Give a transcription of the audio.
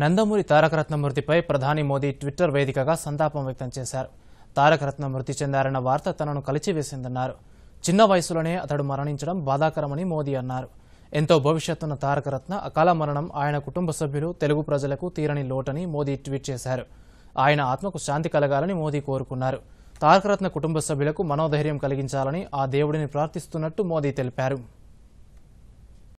నందమూరి తారకరత్నమూర్తిపై ప్రధాని మోదీ ట్విట్టర్ వేదికగా సంతాపం వ్యక్తం చేశారు తారకరత్న మృతి చెందారన్న వార్త తనను కలిచివేసిందన్నారు చిన్న వయసులోనే అతడు మరణించడం బాధాకరమని మోదీ అన్నారు ఎంతో భవిష్యత్తున్న తారకరత్న అకాల మరణం ఆయన కుటుంబ సభ్యులు తెలుగు ప్రజలకు తీరని లోటని మోదీ ట్వీట్ చేశారు ఆయన ఆత్మకు శాంతి కలగాలని మోదీ కోరుకున్నారు తారకరత్న కుటుంబ సభ్యులకు మనోధైర్యం కలిగించాలని ఆ దేవుడిని ప్రార్థిస్తున్నట్టు మోదీ తెలిపారు